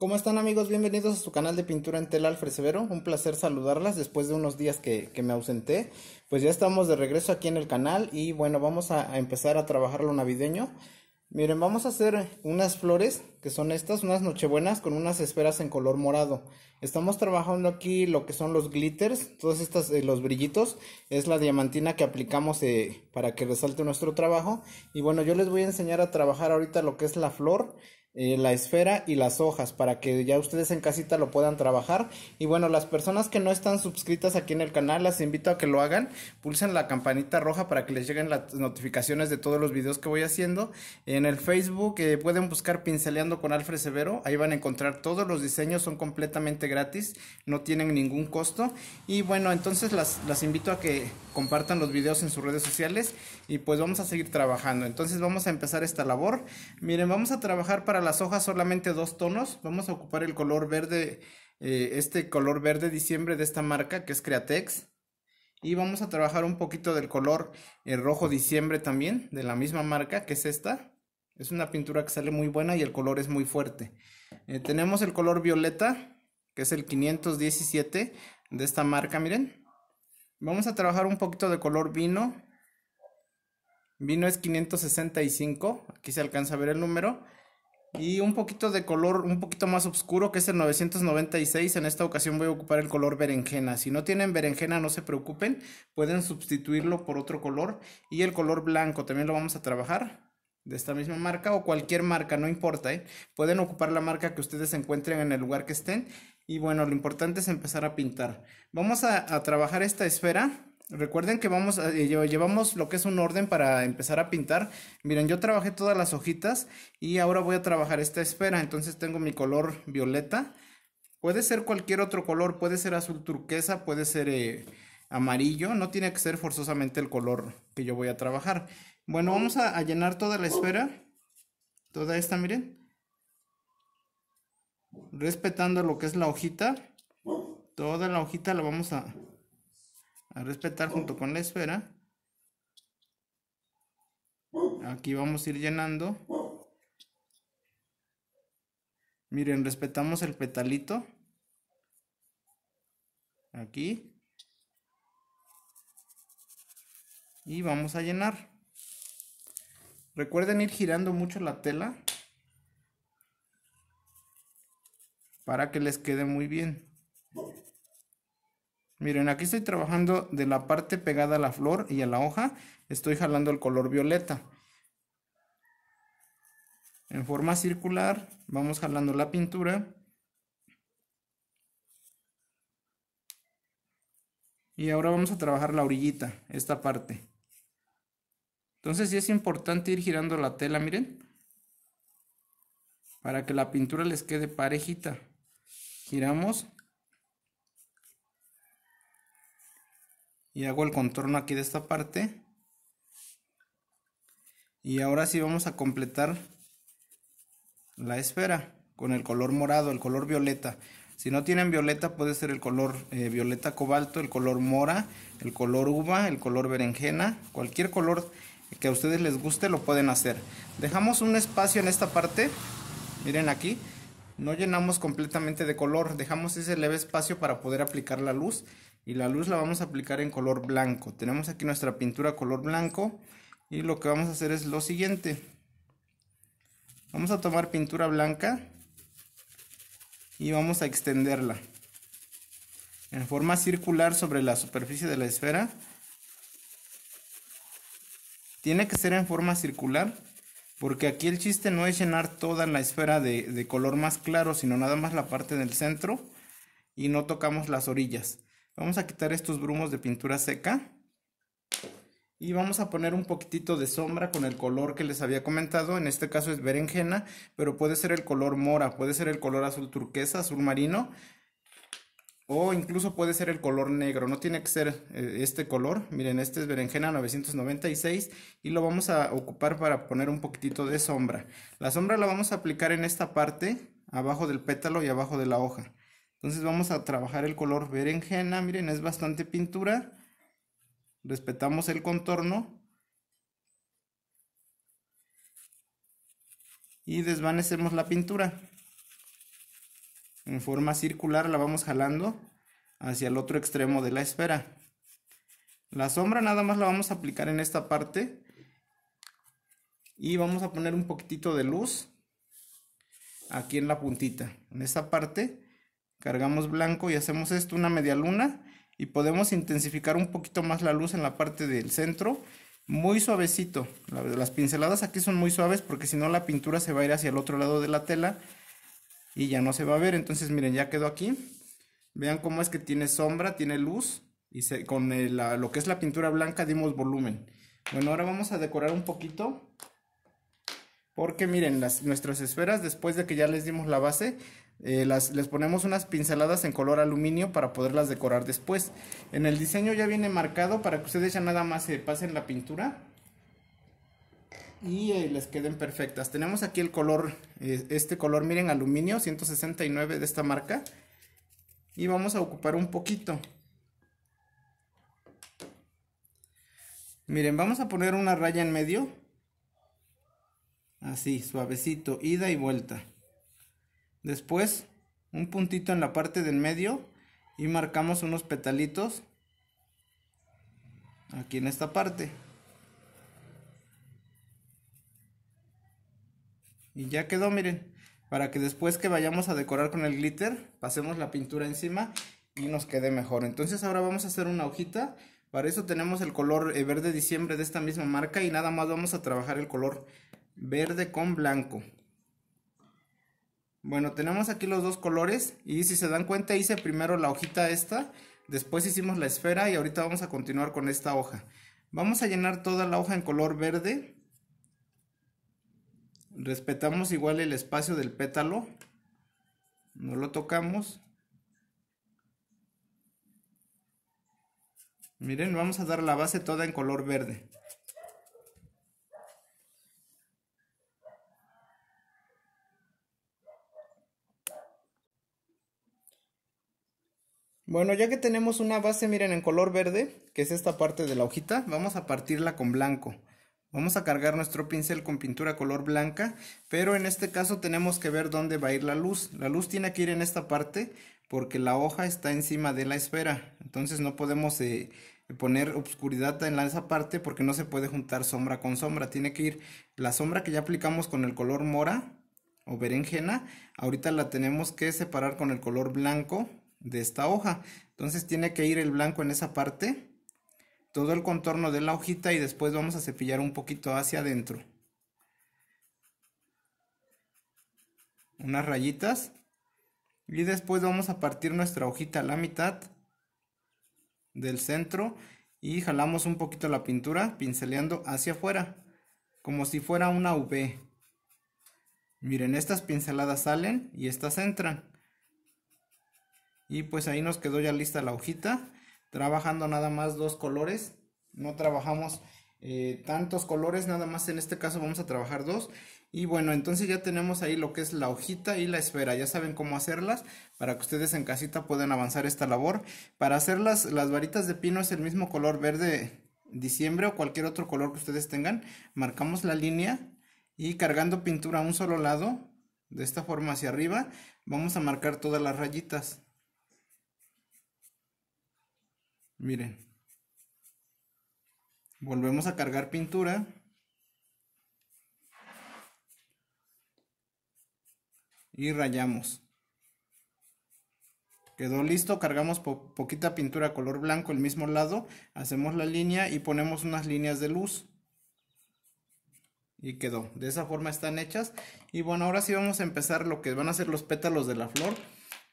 ¿Cómo están amigos? Bienvenidos a su canal de pintura en tela Alfred Un placer saludarlas después de unos días que, me ausenté. Pues ya estamos de regreso aquí en el canal y bueno, vamos a, empezar a trabajar lo navideño. Miren, vamos a hacer unas flores que son estas, unas nochebuenas con unas esferas en color morado. Estamos trabajando aquí lo que son los glitters, todos estos, eh, los brillitos. Es la diamantina que aplicamos eh, para que resalte nuestro trabajo. Y bueno, yo les voy a enseñar a trabajar ahorita lo que es la flor. Eh, la esfera y las hojas para que ya ustedes en casita lo puedan trabajar y bueno las personas que no están suscritas aquí en el canal las invito a que lo hagan pulsen la campanita roja para que les lleguen las notificaciones de todos los videos que voy haciendo en el facebook eh, pueden buscar pinceleando con Alfred Severo ahí van a encontrar todos los diseños son completamente gratis no tienen ningún costo y bueno entonces las, las invito a que compartan los videos en sus redes sociales y pues vamos a seguir trabajando entonces vamos a empezar esta labor miren vamos a trabajar para las hojas solamente dos tonos. Vamos a ocupar el color verde, eh, este color verde diciembre de esta marca que es Createx. Y vamos a trabajar un poquito del color el eh, rojo diciembre también, de la misma marca que es esta. Es una pintura que sale muy buena y el color es muy fuerte. Eh, tenemos el color violeta, que es el 517 de esta marca, miren. Vamos a trabajar un poquito de color vino. Vino es 565, aquí se alcanza a ver el número. Y un poquito de color un poquito más oscuro que es el 996. En esta ocasión voy a ocupar el color berenjena. Si no tienen berenjena no se preocupen. Pueden sustituirlo por otro color. Y el color blanco también lo vamos a trabajar. De esta misma marca o cualquier marca, no importa. ¿eh? Pueden ocupar la marca que ustedes encuentren en el lugar que estén. Y bueno, lo importante es empezar a pintar. Vamos a trabajar esta esfera Recuerden que vamos eh, llevamos lo que es un orden para empezar a pintar. Miren, yo trabajé todas las hojitas y ahora voy a trabajar esta esfera. Entonces tengo mi color violeta. Puede ser cualquier otro color, puede ser azul turquesa, puede ser eh, amarillo. No tiene que ser forzosamente el color que yo voy a trabajar. Bueno, vamos a, a llenar toda la esfera. Toda esta, miren. Respetando lo que es la hojita. Toda la hojita la vamos a, a respetar junto con la esfera. Aquí vamos a ir llenando. Miren, respetamos el petalito. Aquí. Y vamos a llenar. Recuerden ir girando mucho la tela para que les quede muy bien. Miren, aquí estoy trabajando de la parte pegada a la flor y a la hoja. Estoy jalando el color violeta. En forma circular vamos jalando la pintura. Y ahora vamos a trabajar la orillita, esta parte. Entonces sí es importante ir girando la tela, miren. Para que la pintura les quede parejita. Giramos y hago el contorno aquí de esta parte y ahora sí vamos a completar la esfera con el color morado, el color violeta. Si no tienen violeta puede ser el color eh, violeta cobalto, el color mora, el color uva, el color berenjena, cualquier color que a ustedes les guste lo pueden hacer. Dejamos un espacio en esta parte, miren aquí, no llenamos completamente de color, dejamos ese leve espacio para poder aplicar la luz y la luz la vamos a aplicar en color blanco. Tenemos aquí nuestra pintura color blanco y lo que vamos a hacer es lo siguiente. Vamos a tomar pintura blanca y vamos a extenderla en forma circular sobre la superficie de la esfera. Tiene que ser en forma circular porque aquí el chiste no es llenar toda la esfera de, color más claro, sino nada más la parte del centro y no tocamos las orillas. Vamos a quitar estos brumos de pintura seca. Y vamos a poner un poquitito de sombra con el color que les había comentado. En este caso es berenjena, pero puede ser el color mora, puede ser el color azul turquesa, azul marino. O incluso puede ser el color negro, no tiene que ser eh, este color. Miren, este es berenjena 996 y lo vamos a ocupar para poner un poquitito de sombra. La sombra la vamos a aplicar en esta parte, abajo del pétalo y abajo de la hoja. Entonces vamos a trabajar el color berenjena, miren, es bastante pintura. Respetamos el contorno. Y desvanecemos la pintura. En forma circular la vamos jalando hacia el otro extremo de la esfera. La sombra nada más la vamos a aplicar en esta parte. Y vamos a poner un poquitito de luz aquí en la puntita. En esta parte cargamos blanco y hacemos esto una media luna y podemos intensificar un poquito más la luz en la parte del centro muy suavecito las pinceladas aquí son muy suaves porque si no la pintura se va a ir hacia el otro lado de la tela y ya no se va a ver entonces miren ya quedó aquí vean cómo es que tiene sombra tiene luz y se, con lo que es la pintura blanca dimos volumen bueno ahora vamos a decorar un poquito porque miren las, nuestras esferas después de que ya les dimos la base eh, las, les ponemos unas pinceladas en color aluminio para poderlas decorar después. En el diseño ya viene marcado para que ustedes ya nada más se eh, pasen la pintura y eh, les queden perfectas. Tenemos aquí el color, este color, miren, aluminio 169 de esta marca. Y vamos a ocupar un poquito. Miren, vamos a poner una raya en medio. Así, suavecito, ida y vuelta. Después, un puntito en la parte del medio y marcamos unos petalitos aquí en esta parte. Y ya quedó, miren, para que después que vayamos a decorar con el glitter, pasemos la pintura encima y nos quede mejor. Entonces ahora vamos a hacer una hojita. Para eso tenemos el color eh, verde diciembre de esta misma marca y nada más vamos a trabajar el color verde con blanco. Bueno, tenemos aquí los dos colores y si se dan cuenta hice primero la hojita esta, después hicimos la esfera y ahorita vamos a continuar con esta hoja. Vamos a llenar toda la hoja en color verde. Respetamos igual el espacio del pétalo. No lo tocamos. Miren, vamos a dar la base toda en color verde. Bueno, ya que tenemos una base, miren, en color verde, que es esta parte de la hojita, vamos a partirla con blanco. Vamos a cargar nuestro pincel con pintura color blanca, pero en este caso tenemos que ver dónde va a ir la luz. La luz tiene que ir en esta parte porque la hoja está encima de la esfera, entonces no podemos eh, poner obscuridad en esa parte porque no se puede juntar sombra con sombra. Tiene que ir la sombra que ya aplicamos con el color mora o berenjena, ahorita la tenemos que separar con el color blanco de esta hoja. Entonces tiene que ir el blanco en esa parte, todo el contorno de la hojita y después vamos a cepillar un poquito hacia adentro. Unas rayitas. Y después vamos a partir nuestra hojita a la mitad del centro y jalamos un poquito la pintura pinceleando hacia afuera, como si fuera una V. Miren, estas pinceladas salen y estas entran. Y pues ahí nos quedó ya lista la hojita. Trabajando nada más dos colores. No trabajamos eh, tantos colores, nada más en este caso vamos a trabajar dos. Y bueno, entonces ya tenemos ahí lo que es la hojita y la esfera. Ya saben cómo hacerlas para que ustedes en casita puedan avanzar esta labor. Para hacerlas, las varitas de pino es el mismo color verde diciembre o cualquier otro color que ustedes tengan. Marcamos la línea y cargando pintura a un solo lado, de esta forma hacia arriba, vamos a marcar todas las rayitas. Miren. Volvemos a cargar pintura. Y rayamos. Quedó listo, cargamos poquita pintura color blanco el mismo lado, hacemos la línea y ponemos unas líneas de luz. Y quedó, de esa forma están hechas. Y bueno, ahora sí vamos a empezar lo que van a ser los pétalos de la flor.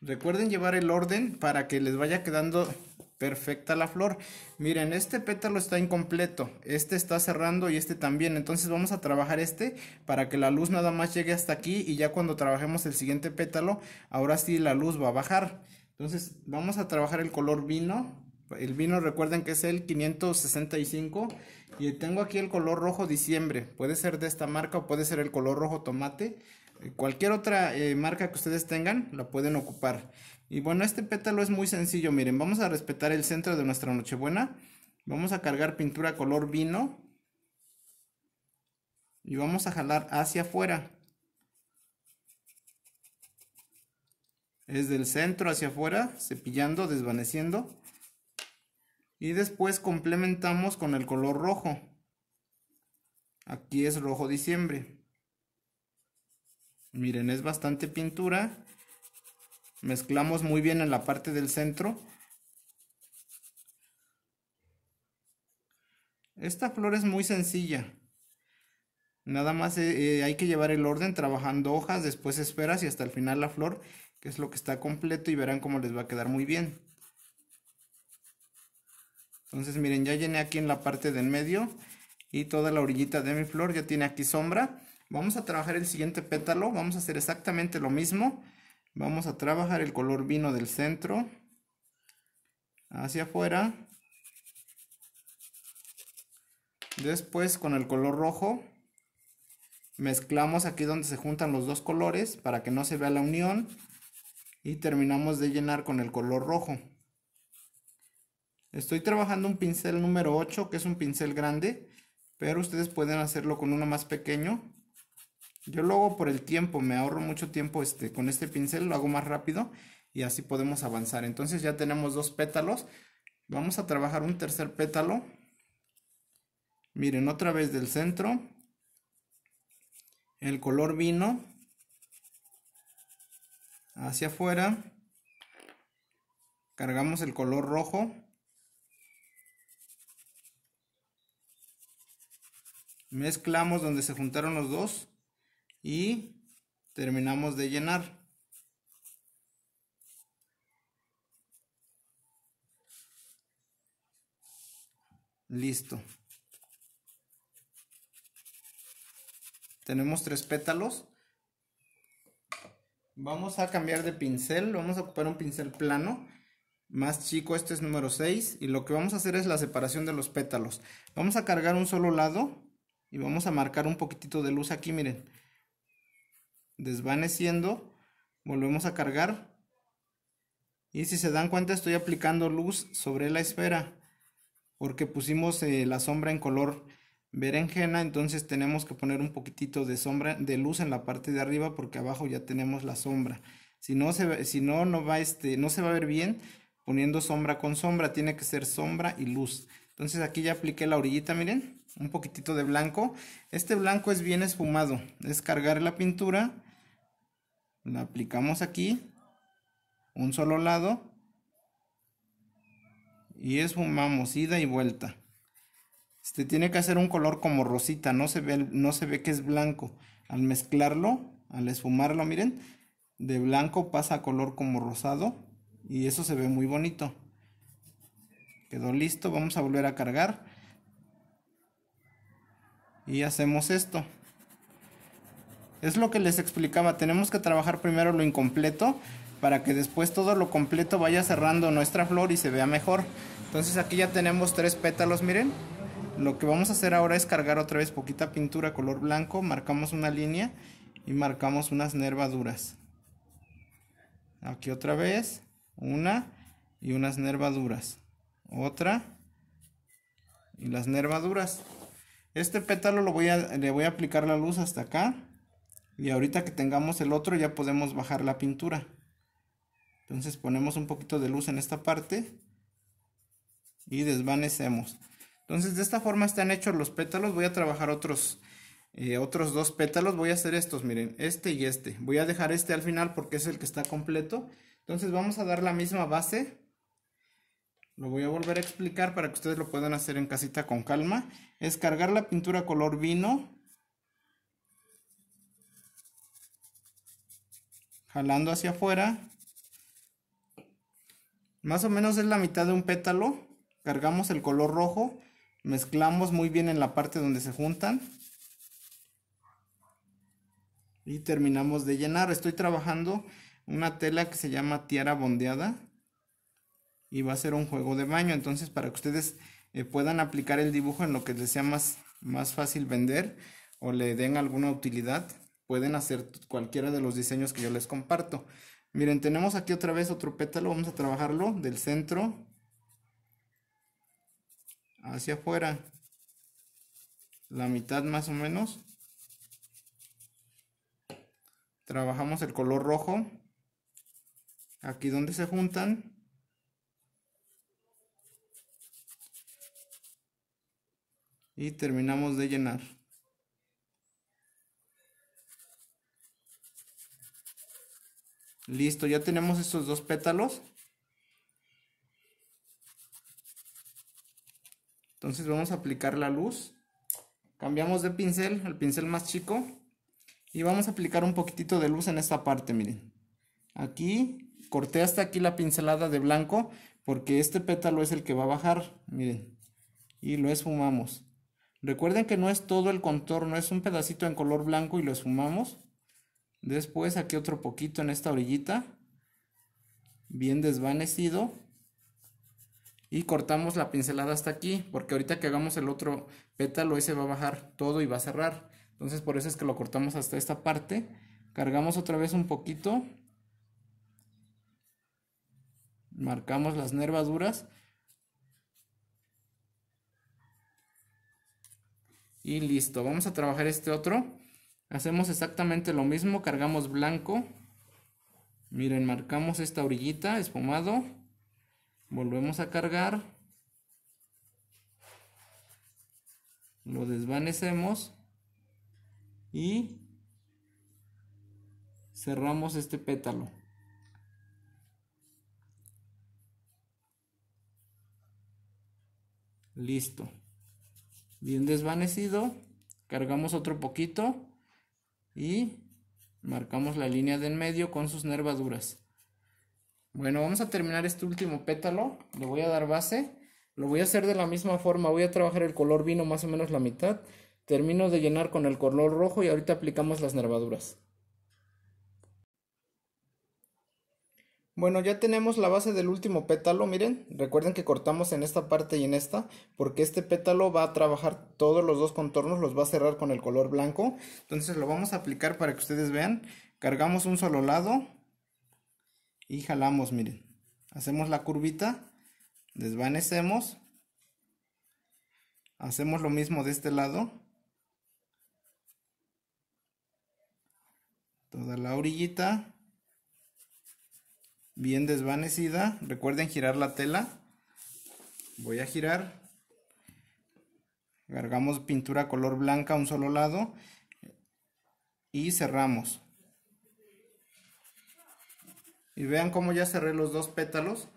Recuerden llevar el orden para que les vaya quedando perfecta la flor. Miren, este pétalo está incompleto, este está cerrando y este también, entonces vamos a trabajar este para que la luz nada más llegue hasta aquí y ya cuando trabajemos el siguiente pétalo, ahora sí la luz va a bajar. Entonces vamos a trabajar el color vino, el vino recuerden que es el 565 y tengo aquí el color rojo diciembre, puede ser de esta marca o puede ser el color rojo tomate. Cualquier otra eh, marca que ustedes tengan, la pueden ocupar. Y bueno, este pétalo es muy sencillo. Miren, vamos a respetar el centro de nuestra Nochebuena. Vamos a cargar pintura color vino. Y vamos a jalar hacia afuera. Es del centro hacia afuera, cepillando, desvaneciendo. Y después complementamos con el color rojo. Aquí es rojo diciembre. Miren, es bastante pintura. Mezclamos muy bien en la parte del centro. Esta flor es muy sencilla. Nada más eh, eh, hay que llevar el orden trabajando hojas, después esperas y hasta el final la flor, que es lo que está completo y verán cómo les va a quedar muy bien. Entonces miren, ya llené aquí en la parte del medio y toda la orillita de mi flor ya tiene aquí sombra. Vamos a trabajar el siguiente pétalo, vamos a hacer exactamente lo mismo. Vamos a trabajar el color vino del centro hacia afuera. Después con el color rojo mezclamos aquí donde se juntan los dos colores para que no se vea la unión y terminamos de llenar con el color rojo. Estoy trabajando un pincel número 8 que es un pincel grande pero ustedes pueden hacerlo con uno más pequeño yo lo hago por el tiempo, me ahorro mucho tiempo este, con este pincel, lo hago más rápido y así podemos avanzar. Entonces ya tenemos dos pétalos. Vamos a trabajar un tercer pétalo. Miren, otra vez del centro. El color vino. Hacia afuera. Cargamos el color rojo. Mezclamos donde se juntaron los dos y terminamos de llenar. Listo. Tenemos tres pétalos. Vamos a cambiar de pincel, vamos a ocupar un pincel plano más chico, este es número 6 y lo que vamos a hacer es la separación de los pétalos. Vamos a cargar un solo lado y vamos a marcar un poquitito de luz aquí, miren desvaneciendo, volvemos a cargar. Y si se dan cuenta estoy aplicando luz sobre la esfera porque pusimos eh, la sombra en color berenjena, entonces tenemos que poner un poquitito de sombra de luz en la parte de arriba porque abajo ya tenemos la sombra. Si no se si no no va este no se va a ver bien poniendo sombra con sombra, tiene que ser sombra y luz. Entonces aquí ya apliqué la orillita, miren, un poquitito de blanco. Este blanco es bien esfumado, es cargar la pintura la aplicamos aquí, un solo lado, y esfumamos ida y vuelta. Este tiene que hacer un color como rosita, no se ve, no se ve que es blanco. Al mezclarlo, al esfumarlo, miren, de blanco pasa a color como rosado y eso se ve muy bonito. Quedó listo, vamos a volver a cargar y hacemos esto. Es lo que les explicaba, tenemos que trabajar primero lo incompleto para que después todo lo completo vaya cerrando nuestra flor y se vea mejor. Entonces aquí ya tenemos tres pétalos, miren. Lo que vamos a hacer ahora es cargar otra vez poquita pintura color blanco, marcamos una línea y marcamos unas nervaduras. Aquí otra vez, una y unas nervaduras. Otra y las nervaduras. Este pétalo lo voy a, le voy a aplicar la luz hasta acá y ahorita que tengamos el otro ya podemos bajar la pintura. Entonces ponemos un poquito de luz en esta parte y desvanecemos. Entonces de esta forma están hechos los pétalos. Voy a trabajar otros, eh, otros dos pétalos. Voy a hacer estos, miren, este y este. Voy a dejar este al final porque es el que está completo. Entonces vamos a dar la misma base. Lo voy a volver a explicar para que ustedes lo puedan hacer en casita con calma. Es cargar la pintura color vino jalando hacia afuera. Más o menos es la mitad de un pétalo. Cargamos el color rojo. Mezclamos muy bien en la parte donde se juntan. Y terminamos de llenar. Estoy trabajando una tela que se llama tiara bondeada. Y va a ser un juego de baño. Entonces para que ustedes eh, puedan aplicar el dibujo en lo que les sea más, más fácil vender. O le den alguna utilidad pueden hacer cualquiera de los diseños que yo les comparto. Miren, tenemos aquí otra vez otro pétalo, vamos a trabajarlo del centro hacia afuera. La mitad más o menos. Trabajamos el color rojo. Aquí donde se juntan. Y terminamos de llenar. Listo, ya tenemos estos dos pétalos. Entonces vamos a aplicar la luz. Cambiamos de pincel el pincel más chico. Y vamos a aplicar un poquitito de luz en esta parte, miren. Aquí, corté hasta aquí la pincelada de blanco. Porque este pétalo es el que va a bajar, miren. Y lo esfumamos. Recuerden que no es todo el contorno, es un pedacito en color blanco y lo esfumamos. Después aquí otro poquito en esta orillita. Bien desvanecido. Y cortamos la pincelada hasta aquí. Porque ahorita que hagamos el otro pétalo, ese va a bajar todo y va a cerrar. Entonces por eso es que lo cortamos hasta esta parte. Cargamos otra vez un poquito. Marcamos las nervaduras. Y listo, vamos a trabajar este otro. Hacemos exactamente lo mismo, cargamos blanco. Miren, marcamos esta orillita, Espumado Volvemos a cargar. Lo desvanecemos. Y cerramos este pétalo. Listo. Bien desvanecido. Cargamos otro poquito y marcamos la línea de en medio con sus nervaduras. Bueno, vamos a terminar este último pétalo, le voy a dar base, lo voy a hacer de la misma forma, voy a trabajar el color vino más o menos la mitad, termino de llenar con el color rojo y ahorita aplicamos las nervaduras. Bueno, ya tenemos la base del último pétalo, miren, recuerden que cortamos en esta parte y en esta, porque este pétalo va a trabajar todos los dos contornos, los va a cerrar con el color blanco, entonces lo vamos a aplicar para que ustedes vean, cargamos un solo lado y jalamos, miren, hacemos la curvita, desvanecemos, hacemos lo mismo de este lado, toda la orillita, bien desvanecida. Recuerden girar la tela. Voy a girar. Cargamos pintura color blanca a un solo lado y cerramos. Y vean cómo ya cerré los dos pétalos,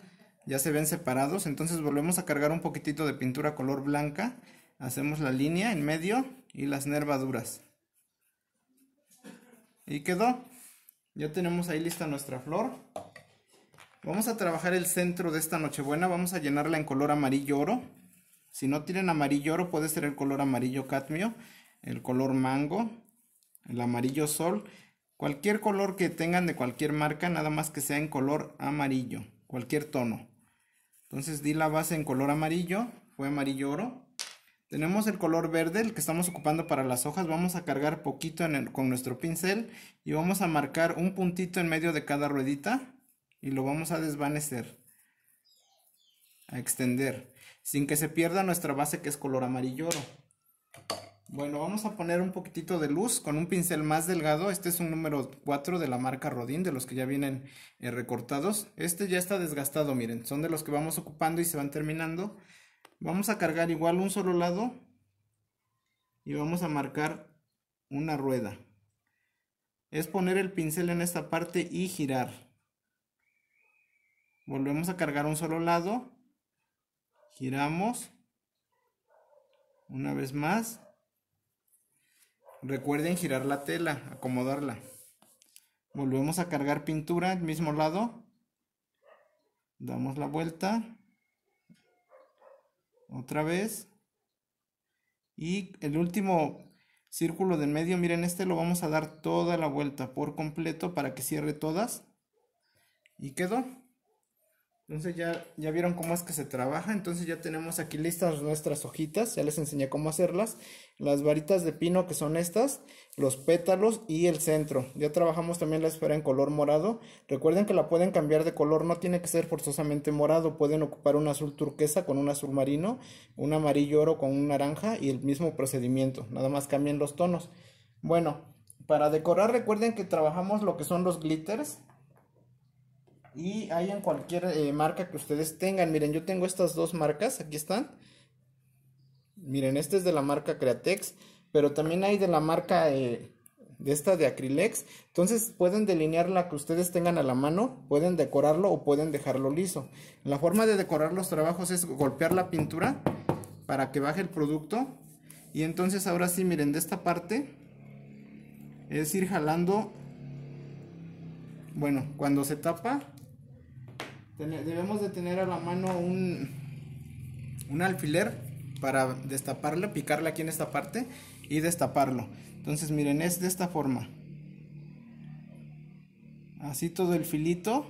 ya se ven separados. Entonces volvemos a cargar un poquitito de pintura color blanca. Hacemos la línea en medio y las nervaduras. Y quedó. Ya tenemos ahí lista nuestra flor. Vamos a trabajar el centro de esta nochebuena, vamos a llenarla en color amarillo oro. Si no tienen amarillo oro puede ser el color amarillo cadmio, el color mango, el amarillo sol. Cualquier color que tengan de cualquier marca, nada más que sea en color amarillo, cualquier tono. Entonces di la base en color amarillo, fue amarillo oro. Tenemos el color verde, el que estamos ocupando para las hojas. Vamos a cargar poquito con nuestro pincel y vamos a marcar un puntito en medio de cada ruedita y lo vamos a desvanecer, a extender, sin que se pierda nuestra base que es color amarillo oro. Bueno, vamos a poner un poquitito de luz con un pincel más delgado. Este es un número 4 de la marca Rodin, de los que ya vienen eh, recortados. Este ya está desgastado, miren, son de los que vamos ocupando y se van terminando. Vamos a cargar igual un solo lado y vamos a marcar una rueda. Es poner el pincel en esta parte y girar. Volvemos a cargar un solo lado. Giramos. Una vez más. Recuerden girar la tela, acomodarla. Volvemos a cargar pintura, al mismo lado. Damos la vuelta. Otra vez. Y el último círculo del medio, miren, este lo vamos a dar toda la vuelta por completo para que cierre todas. Y quedó. Entonces ya, ya vieron cómo es que se trabaja. Entonces ya tenemos aquí listas nuestras hojitas. Ya les enseñé cómo hacerlas. Las varitas de pino que son estas. Los pétalos y el centro. Ya trabajamos también la esfera en color morado. Recuerden que la pueden cambiar de color. No tiene que ser forzosamente morado. Pueden ocupar un azul turquesa con un azul marino. Un amarillo oro con un naranja. Y el mismo procedimiento. Nada más cambien los tonos. Bueno, para decorar recuerden que trabajamos lo que son los glitters y hay en cualquier eh, marca que ustedes tengan. Miren, yo tengo estas dos marcas, aquí están. Miren, este es de la marca Createx, pero también hay de la marca eh, de esta de Acrylex. Entonces pueden delinear la que ustedes tengan a la mano, pueden decorarlo o pueden dejarlo liso. La forma de decorar los trabajos es golpear la pintura para que baje el producto. Y entonces ahora sí, miren, de esta parte es ir jalando. Bueno, cuando se tapa, debemos de tener a la mano un, alfiler para destaparlo, picarle aquí en esta parte y destaparlo. Entonces miren, es de esta forma. Así todo el filito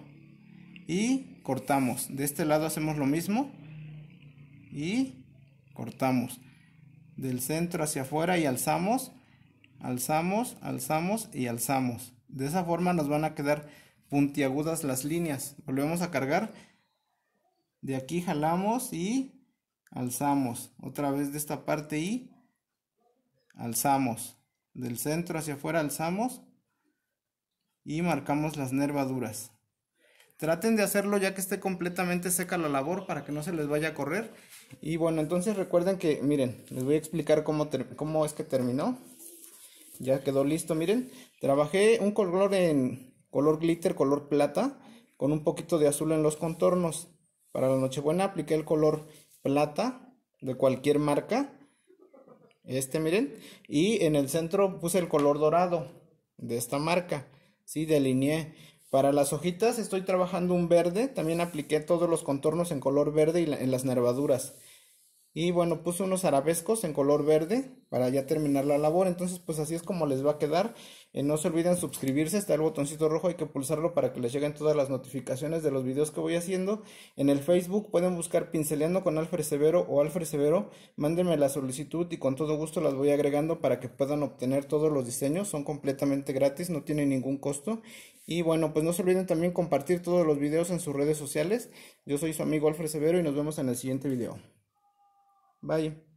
y cortamos. De este lado hacemos lo mismo y cortamos. Del centro hacia afuera y alzamos, alzamos, alzamos y alzamos. De esa forma nos van a quedar puntiagudas las líneas. Volvemos a cargar. De aquí jalamos y alzamos. Otra vez de esta parte y alzamos. Del centro hacia afuera alzamos y marcamos las nervaduras. Traten de hacerlo ya que esté completamente seca la labor para que no se les vaya a correr. Y bueno, entonces recuerden que, miren, les voy a explicar cómo, cómo es que terminó. Ya quedó listo, miren. Trabajé un color en color glitter, color plata, con un poquito de azul en los contornos. Para la Nochebuena apliqué el color plata de cualquier marca. Este, miren. Y en el centro puse el color dorado de esta marca. Sí, delineé. Para las hojitas estoy trabajando un verde. También apliqué todos los contornos en color verde y en las nervaduras. Y bueno, puse unos arabescos en color verde para ya terminar la labor. Entonces, pues así es como les va a quedar. Eh, no se olviden suscribirse, está el botoncito rojo, hay que pulsarlo para que les lleguen todas las notificaciones de los videos que voy haciendo. En el Facebook pueden buscar Pinceleando con Alfred Severo o Alfred Severo. Mándenme la solicitud y con todo gusto las voy agregando para que puedan obtener todos los diseños. Son completamente gratis, no tienen ningún costo. Y bueno, pues no se olviden también compartir todos los videos en sus redes sociales. Yo soy su amigo Alfred Severo y nos vemos en el siguiente video. Bye.